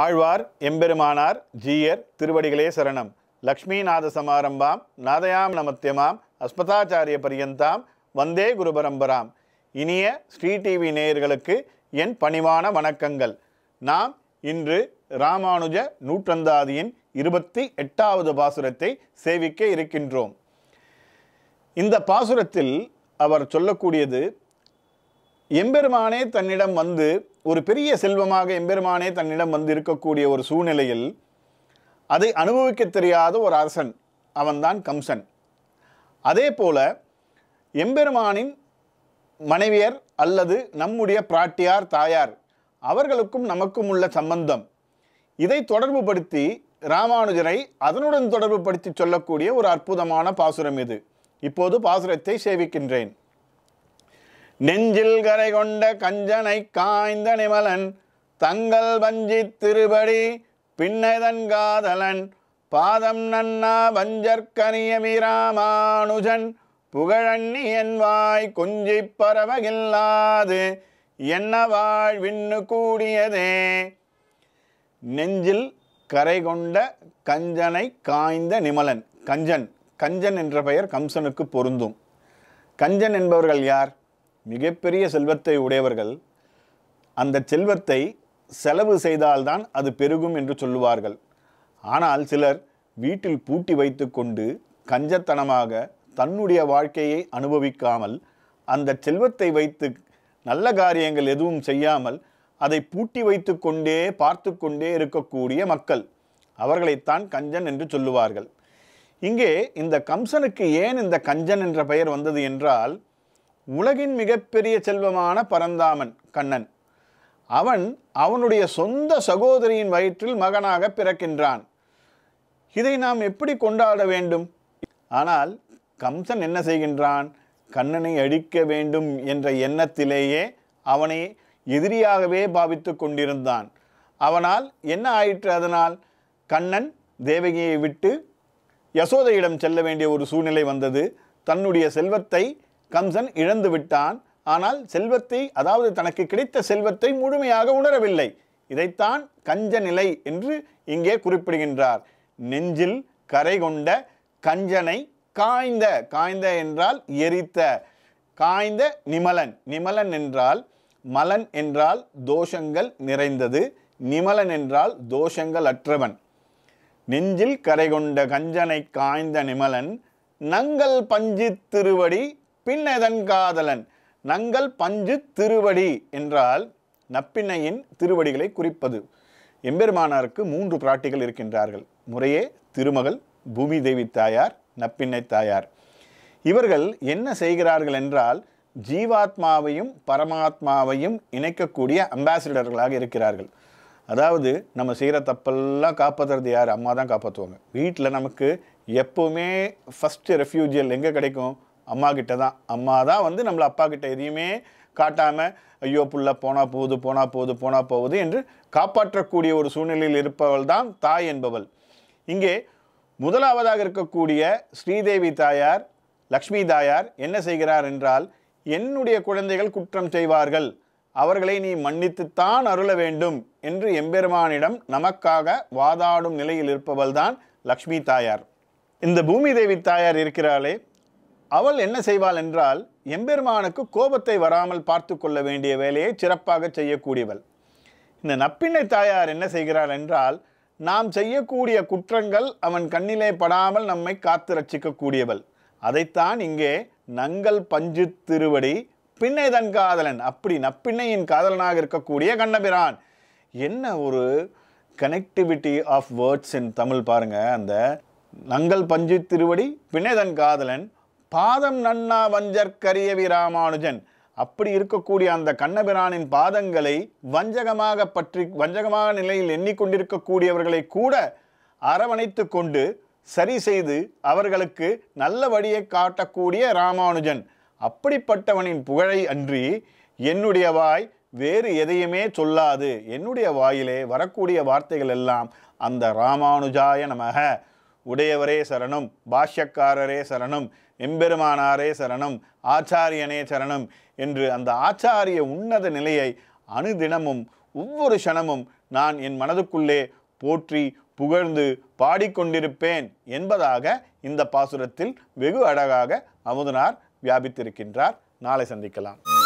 ஆழ்வார் எம்பெருமானார் ஜீயர் திருவடிகளே சரணம் லக்ஷ்மிநாத சமாரம்பாம் நாதயாம் நமத்தியமாம் அஸ்மதாச்சாரிய பரியந்தாம் வந்தே குரு பரம்பராம் இனிய ஸ்ரீ டிவி நேயர்களுக்கு என் பணிவான வணக்கங்கள் நாம் இன்று ராமானுஜ நூற்றந்தாதியின் இருபத்தி எட்டாவது பாசுரத்தை சேவிக்க இருக்கின்றோம் இந்த பாசுரத்தில் அவர் சொல்லக்கூடியது எம்பெருமானே தன்னிடம் வந்து ஒரு பெரிய செல்வமாக எம்பெருமானே தன்னிடம் வந்து இருக்கக்கூடிய ஒரு சூழ்நிலையில் அதை அனுபவிக்க தெரியாத ஒரு அரசன் அவன்தான் கம்சன் அதே போல் எம்பெருமானின் மனைவியர் அல்லது நம்முடைய பிராட்டியார் தாயார் அவர்களுக்கும் நமக்கும் உள்ள சம்பந்தம் இதை தொடர்புபடுத்தி ராமானுஜரை அதனுடன் தொடர்புபடுத்தி சொல்லக்கூடிய ஒரு அற்புதமான பாசுரம் இது இப்போது பாசுரத்தை சேவிக்கின்றேன் நெஞ்சில் கரை கொண்ட கஞ்சனை காய்ந்த நிமலன் தங்கள் வஞ்சி திருபடி பின்னதன் காதலன் பாதம் நன்னா வஞ்சற்கனியமிராமானுஜன் புகழண்ணி என் வாய் குஞ்சி பரவகில்லாது என்ன வாழ்வின்னு கூடியதே நெஞ்சில் கரை கொண்ட கஞ்சனை காய்ந்த நிமலன் கஞ்சன் கஞ்சன் என்ற பெயர் கம்சனுக்கு பொருந்தும் கஞ்சன் என்பவர்கள் யார் மிகப்பெரிய செல்வத்தை உடையவர்கள் அந்த செல்வத்தை செலவு செய்தால்தான் அது பெருகும் என்று சொல்லுவார்கள் ஆனால் சிலர் வீட்டில் பூட்டி வைத்துக்கொண்டு கஞ்சத்தனமாக தன்னுடைய வாழ்க்கையை அனுபவிக்காமல் அந்த செல்வத்தை வைத்து நல்ல காரியங்கள் எதுவும் செய்யாமல் அதை பூட்டி வைத்து கொண்டே பார்த்து கொண்டே இருக்கக்கூடிய மக்கள் அவர்களைத்தான் கஞ்சன் என்று சொல்லுவார்கள் இங்கே இந்த கம்சனுக்கு ஏன் இந்த கஞ்சன் என்ற பெயர் வந்தது என்றால் உலகின் மிகப்பெரிய செல்வமான பரந்தாமன் கண்ணன் அவன் அவனுடைய சொந்த சகோதரியின் வயிற்றில் மகனாக பிறக்கின்றான் இதை நாம் எப்படி கொண்டாட வேண்டும் ஆனால் கம்சன் என்ன செய்கின்றான் கண்ணனை அழிக்க வேண்டும் என்ற எண்ணத்திலேயே அவனை எதிரியாகவே பாவித்து கொண்டிருந்தான் அவனால் என்ன ஆயிற்று அதனால் கண்ணன் தேவகியை விட்டு யசோதையிடம் செல்ல வேண்டிய ஒரு சூழ்நிலை வந்தது தன்னுடைய செல்வத்தை கம்சன் இழந்து விட்டான் ஆனால் செல்வத்தை அதாவது தனக்கு கிடைத்த செல்வத்தை முழுமையாக உணரவில்லை இதைத்தான் கஞ்ச நிலை என்று இங்கே குறிப்பிடுகின்றார் நெஞ்சில் கரை கொண்ட கஞ்சனை காய்ந்த காய்ந்த என்றால் எரித்த காய்ந்த நிமலன் நிமலன் என்றால் மலன் என்றால் தோஷங்கள் நிறைந்தது நிமலன் என்றால் தோஷங்கள் அற்றவன் நெஞ்சில் கரை கொண்ட கஞ்சனை காய்ந்த நிமலன் நங்கள் பஞ்சு திருவடி நப்பின்னதன் காதலன் நங்கள் பஞ்சு திருவடி என்றால் நப்பின்னையின் திருவடிகளை குறிப்பது எம்பெருமானாருக்கு மூன்று பிராட்டிகள் இருக்கின்றார்கள் முறையே திருமகள் பூமி தேவி தாயார் நப்பின்னை தாயார் இவர்கள் என்ன செய்கிறார்கள் என்றால் ஜீவாத்மாவையும் பரமாத்மாவையும் இணைக்கக்கூடிய அம்பாசிடர்களாக இருக்கிறார்கள் அதாவது நம்ம செய்கிற தப்பெல்லாம் காப்பாற்றுறது யார் அம்மா தான் காப்பாற்றுவாங்க வீட்டில் நமக்கு எப்போவுமே ஃபஸ்ட்டு ரெஃப்யூஜியல் எங்கே கிடைக்கும் அம்மா கிட்ட தான் அம்மா தான் வந்து நம்மளை அப்பா கிட்ட எதையுமே காட்டாமல் ஐயோ புள்ள போனால் போகுது போனால் போகுது போனால் போகுது என்று காப்பாற்றக்கூடிய ஒரு சூழ்நிலையில் இருப்பவள் தான் தாய் என்பவள் இங்கே முதலாவதாக இருக்கக்கூடிய ஸ்ரீதேவி தாயார் லக்ஷ்மி தாயார் என்ன செய்கிறார் என்றால் என்னுடைய குழந்தைகள் குற்றம் செய்வார்கள் அவர்களை நீ மன்னித்துத்தான் அருள வேண்டும் என்று எம்பெருமானிடம் நமக்காக வாதாடும் நிலையில் இருப்பவள் தான் லக்ஷ்மி தாயார் இந்த பூமி தேவி தாயார் இருக்கிறாளே அவள் என்ன செய்வாள் என்றால் எம்பெருமானுக்கு கோபத்தை வராமல் பார்த்து கொள்ள வேண்டிய வேலையை சிறப்பாக செய்யக்கூடியவள் இந்த நப்பிண்ணை தாயார் என்ன செய்கிறாள் என்றால் நாம் செய்யக்கூடிய குற்றங்கள் அவன் கண்ணிலே படாமல் நம்மை காத்து ரட்சிக்கக்கூடியவள் அதைத்தான் இங்கே நங்கள் பஞ்சு திருவடி பின்னை தன் காதலன் அப்படி நப்பிண்ணையின் காதலனாக இருக்கக்கூடிய கண்ணபிரான் என்ன ஒரு connectivity of words in Tamil பாருங்கள் அந்த நங்கள் பஞ்சு திருவடி பின்னை தன் காதலன் பாதம் நன்னா வஞ்சர் கரியவி ராமானுஜன் அப்படி இருக்கக்கூடிய அந்த கண்ணபிரானின் பாதங்களை வஞ்சகமாக பற்றி வஞ்சகமாக நிலையில் எண்ணிக்கொண்டிருக்கக்கூடியவர்களை கூட அரவணைத்து கொண்டு சரி செய்து அவர்களுக்கு நல்ல வழியை காட்டக்கூடிய ராமானுஜன் அப்படிப்பட்டவனின் புகழை அன்றி என்னுடைய வாய் வேறு எதையுமே சொல்லாது என்னுடைய வாயிலே வரக்கூடிய வார்த்தைகள் எல்லாம் அந்த ராமானுஜாய நமக உடையவரே சரணம் பாஷ்யக்காரரே சரணம் எம்பெருமானாரே சரணம் ஆச்சாரியனே சரணம் என்று அந்த ஆச்சாரிய உன்னத நிலையை அணுதினமும் ஒவ்வொரு க்ஷணமும் நான் என் மனதுக்குள்ளே போற்றி புகழ்ந்து பாடிக்கொண்டிருப்பேன் என்பதாக இந்த பாசுரத்தில் வெகு அழகாக அமுதனார் வியாபித்திருக்கின்றார் நாளை சந்திக்கலாம்